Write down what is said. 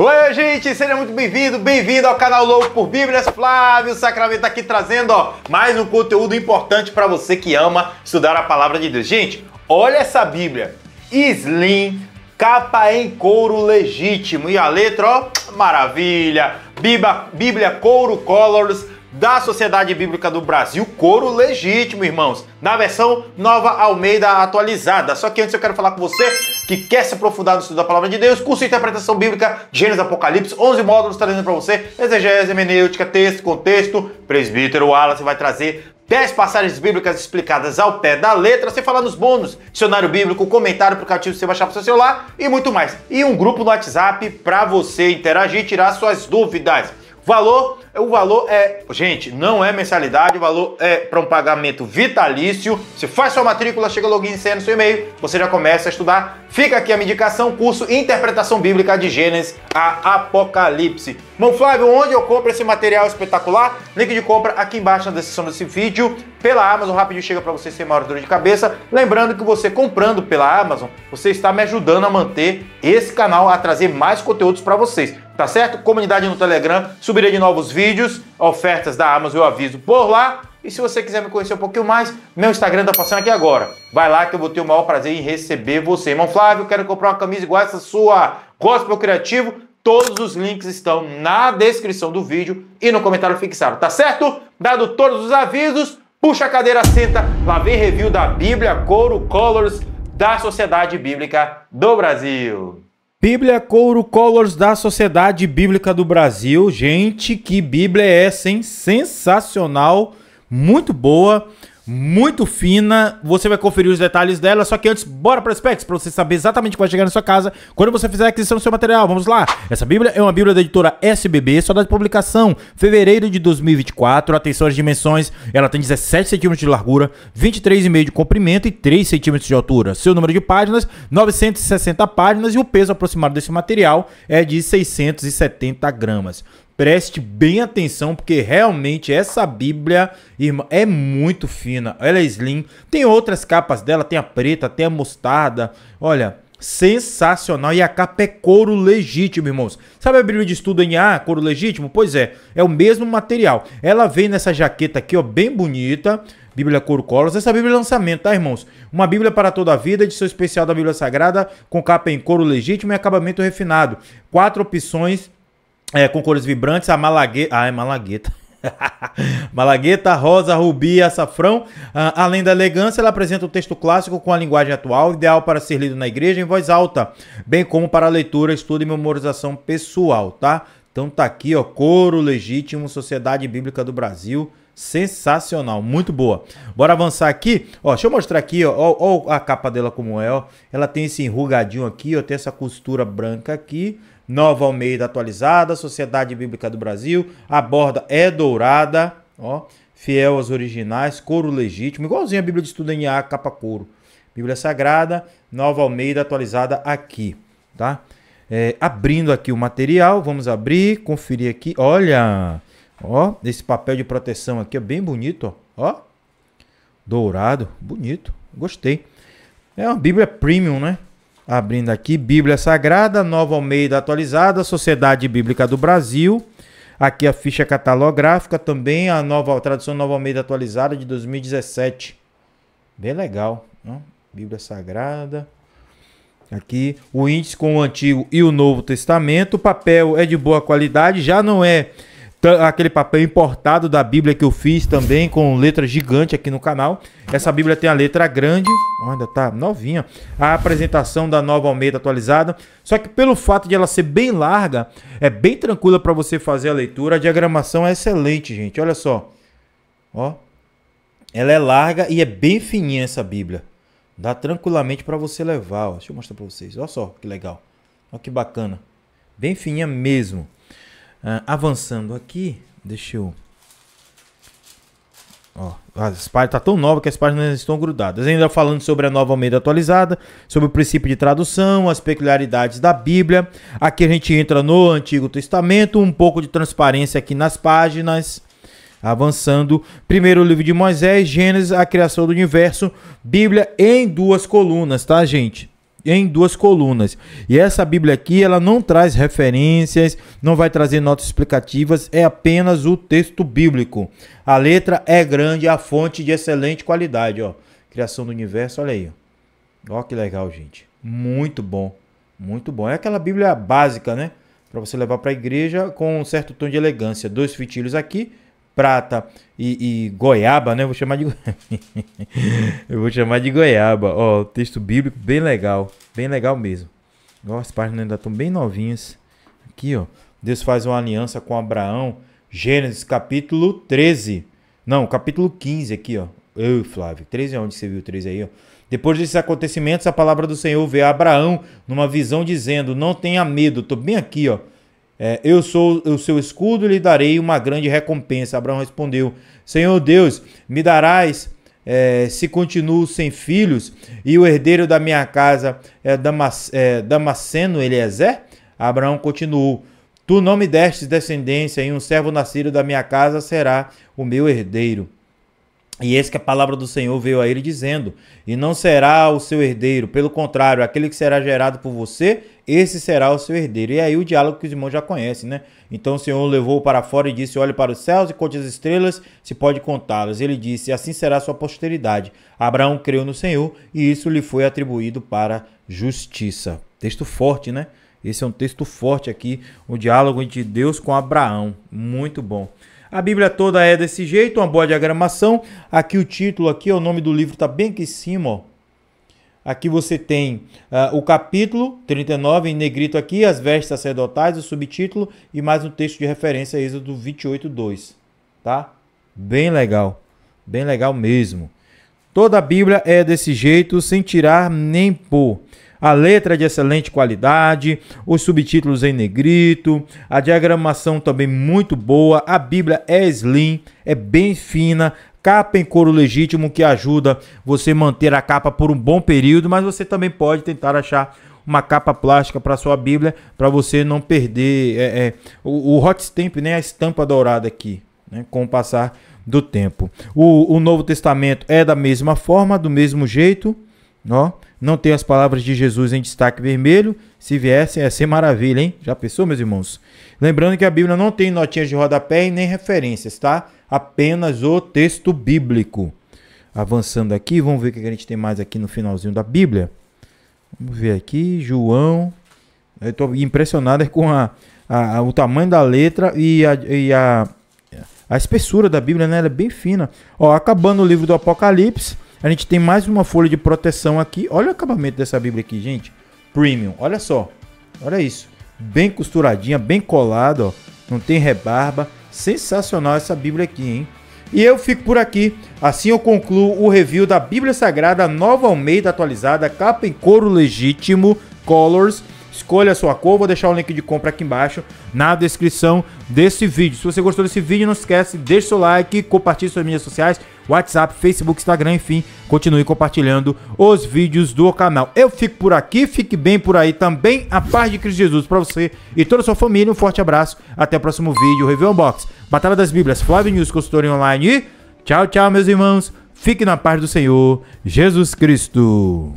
Oi, gente, seja muito bem-vindo, bem-vindo ao canal Louco por Bíblias. Flávio Sacramento aqui trazendo ó, mais um conteúdo importante para você que ama estudar a palavra de Deus. Gente, olha essa Bíblia. Slim, capa em couro legítimo e a letra, ó, maravilha. Bíblia, Bíblia couro colors da Sociedade Bíblica do Brasil, coro legítimo, irmãos, na versão Nova Almeida atualizada. Só que antes eu quero falar com você que quer se aprofundar no estudo da Palavra de Deus, curso de interpretação bíblica Gênesis Apocalipse, 11 módulos trazendo para você exegese, hermenêutica, texto, contexto. Presbítero Wallace vai trazer 10 passagens bíblicas explicadas ao pé da letra, sem falar nos bônus, dicionário bíblico, comentário para o cativo você baixar para o seu celular e muito mais. E um grupo no WhatsApp para você interagir e tirar suas dúvidas. Valor o valor é, gente, não é mensalidade, o valor é para um pagamento vitalício. Você faz sua matrícula, chega login e senha no seu e-mail, você já começa a estudar. Fica aqui a medicação, indicação, curso Interpretação Bíblica de Gênesis a Apocalipse. Mão Flávio, onde eu compro esse material espetacular? Link de compra aqui embaixo na descrição desse vídeo. Pela Amazon, rapidinho chega para você sem maior dor de cabeça. Lembrando que você comprando pela Amazon, você está me ajudando a manter esse canal, a trazer mais conteúdos para vocês. Tá certo? Comunidade no Telegram, subirei de novos vídeos vídeos, ofertas da Amazon, eu aviso por lá. E se você quiser me conhecer um pouquinho mais, meu Instagram tá passando aqui agora. Vai lá que eu vou ter o maior prazer em receber você. Irmão Flávio, quero comprar uma camisa igual essa sua. Gospel Criativo. Todos os links estão na descrição do vídeo e no comentário fixado, tá certo? Dado todos os avisos, puxa a cadeira, senta, lá vem review da Bíblia Couro Colors da Sociedade Bíblica do Brasil. Bíblia é Couro Colors da Sociedade Bíblica do Brasil. Gente, que Bíblia é essa, hein? Sensacional, muito boa muito fina. Você vai conferir os detalhes dela. Só que antes, bora para specs para você saber exatamente o que vai chegar na sua casa quando você fizer a aquisição do seu material. Vamos lá. Essa Bíblia é uma Bíblia da editora SBB, só da publicação fevereiro de 2024. Atenção às dimensões. Ela tem 17 centímetros de largura, 23,5 de comprimento e 3 centímetros de altura. Seu número de páginas, 960 páginas e o peso aproximado desse material é de 670 gramas preste bem atenção, porque realmente essa Bíblia, irmã, é muito fina. Ela é slim. Tem outras capas dela, tem a preta, tem a mostarda. Olha, sensacional. E a capa é couro legítimo, irmãos. Sabe a Bíblia de estudo em A, couro legítimo? Pois é, é o mesmo material. Ela vem nessa jaqueta aqui, ó, bem bonita. Bíblia Couro Colors. Essa Bíblia é lançamento, tá, irmãos? Uma Bíblia para toda a vida, edição especial da Bíblia Sagrada, com capa em couro legítimo e acabamento refinado. Quatro opções é, com cores vibrantes, a malagueta. Ah, é malagueta. Malagueta, rosa, rubi, açafrão. Ah, além da elegância, ela apresenta o texto clássico com a linguagem atual, ideal para ser lido na igreja em voz alta, bem como para leitura, estudo e memorização pessoal, tá? Então tá aqui, ó, Coro Legítimo, Sociedade Bíblica do Brasil, Sensacional, muito boa. Bora avançar aqui. Ó, deixa eu mostrar aqui, ó, ó, ó a capa dela como é, ó. Ela tem esse enrugadinho aqui, ó, tem essa costura branca aqui. Nova Almeida atualizada, Sociedade Bíblica do Brasil. A borda é dourada, ó. Fiel às originais, couro legítimo, igualzinho a Bíblia de Estudo NA, capa couro. Bíblia Sagrada, Nova Almeida atualizada aqui, tá? É, abrindo aqui o material, vamos abrir, conferir aqui. Olha, Ó, esse papel de proteção aqui é bem bonito, ó. Dourado, bonito, gostei. É uma Bíblia premium, né? Abrindo aqui, Bíblia Sagrada, Nova Almeida Atualizada, Sociedade Bíblica do Brasil. Aqui a ficha catalográfica também, a nova a tradução Nova Almeida Atualizada de 2017. Bem legal, né? Bíblia Sagrada. Aqui o índice com o Antigo e o Novo Testamento. O papel é de boa qualidade, já não é aquele papel importado da Bíblia que eu fiz também, com letra gigante aqui no canal. Essa Bíblia tem a letra grande, ainda tá novinha. A apresentação da nova Almeida atualizada. Só que pelo fato de ela ser bem larga, é bem tranquila para você fazer a leitura. A diagramação é excelente, gente. Olha só. Ó. Ela é larga e é bem fininha essa Bíblia. Dá tranquilamente para você levar, ó. Deixa eu mostrar para vocês. Olha só que legal. Olha que bacana. Bem fininha mesmo. Uh, avançando aqui, deixa eu. Ó, as páginas tá tão nova que as páginas estão grudadas. Ainda falando sobre a nova Almeida atualizada, sobre o princípio de tradução, as peculiaridades da Bíblia. Aqui a gente entra no Antigo Testamento, um pouco de transparência aqui nas páginas. Avançando, primeiro livro de Moisés, Gênesis, a criação do universo, Bíblia em duas colunas, tá, gente? em duas colunas. E essa Bíblia aqui, ela não traz referências, não vai trazer notas explicativas, é apenas o texto bíblico. A letra é grande, é a fonte de excelente qualidade, ó. Criação do universo, olha aí. Ó, que legal, gente. Muito bom. Muito bom. É aquela Bíblia básica, né? Para você levar para a igreja com um certo tom de elegância. Dois fitilhos aqui prata e, e goiaba, né? Eu vou chamar de Eu vou chamar de goiaba. Ó, texto bíblico bem legal, bem legal mesmo. Ó, as páginas ainda estão bem novinhas. Aqui, ó. Deus faz uma aliança com Abraão, Gênesis capítulo 13. Não, capítulo 15 aqui, ó. Eu, Flávio, 13 é onde você viu 13 aí, ó. Depois desses acontecimentos, a palavra do Senhor veio a Abraão numa visão dizendo: "Não tenha medo, tô bem aqui, ó é, eu sou o seu escudo e lhe darei uma grande recompensa. Abraão respondeu: Senhor Deus, me darás é, se continuo sem filhos e o herdeiro da minha casa é, Damas, é Damasceno Eliezer? É Abraão continuou: Tu não me destes descendência e um servo nascido da minha casa será o meu herdeiro. E eis que a palavra do Senhor veio a ele dizendo: E não será o seu herdeiro, pelo contrário, aquele que será gerado por você, esse será o seu herdeiro. E é aí o diálogo que os irmãos já conhecem, né? Então o Senhor levou para fora e disse: Olhe para os céus e conte as estrelas, se pode contá-las. Ele disse: Assim será a sua posteridade. Abraão creu no Senhor e isso lhe foi atribuído para justiça. Texto forte, né? Esse é um texto forte aqui, o diálogo de Deus com Abraão. Muito bom. A Bíblia toda é desse jeito, uma boa diagramação. Aqui o título, aqui o nome do livro está bem aqui em cima, ó. Aqui você tem uh, o capítulo 39 em negrito aqui, as vestes sacerdotais, o subtítulo e mais um texto de referência, Êxodo 28, 2. Tá? Bem legal. Bem legal mesmo. Toda a Bíblia é desse jeito, sem tirar nem pôr a letra é de excelente qualidade, os subtítulos em negrito, a diagramação também muito boa, a Bíblia é slim, é bem fina, capa em couro legítimo que ajuda você manter a capa por um bom período, mas você também pode tentar achar uma capa plástica para sua Bíblia para você não perder é, é, o, o hot stamp, né, a estampa dourada aqui, né, com o passar do tempo. O, o Novo Testamento é da mesma forma, do mesmo jeito, ó. Não tem as palavras de Jesus em destaque vermelho, se viessem, ia ser maravilha, hein? Já pensou, meus irmãos? Lembrando que a Bíblia não tem notinhas de rodapé e nem referências, tá? Apenas o texto bíblico. Avançando aqui, vamos ver o que a gente tem mais aqui no finalzinho da Bíblia. Vamos ver aqui, João. Eu estou impressionado com a, a, o tamanho da letra e a, e a, a espessura da Bíblia, né? Ela é bem fina. Ó, acabando o livro do Apocalipse a gente tem mais uma folha de proteção aqui. Olha o acabamento dessa Bíblia aqui, gente. Premium, olha só. Olha isso. Bem costuradinha, bem colada, ó. Não tem rebarba. Sensacional essa Bíblia aqui, hein? E eu fico por aqui. Assim eu concluo o review da Bíblia Sagrada Nova Almeida atualizada, capa em couro legítimo, colors Escolha a sua cor, vou deixar o link de compra aqui embaixo na descrição desse vídeo. Se você gostou desse vídeo, não esquece, deixe seu like, compartilhe suas mídias sociais, WhatsApp, Facebook, Instagram, enfim, continue compartilhando os vídeos do canal. Eu fico por aqui, fique bem por aí também. A paz de Cristo Jesus para você e toda a sua família. Um forte abraço, até o próximo vídeo. Review Unbox, Batalha das Bíblias, Flávio News, consultoria online e tchau, tchau, meus irmãos. Fique na paz do Senhor, Jesus Cristo.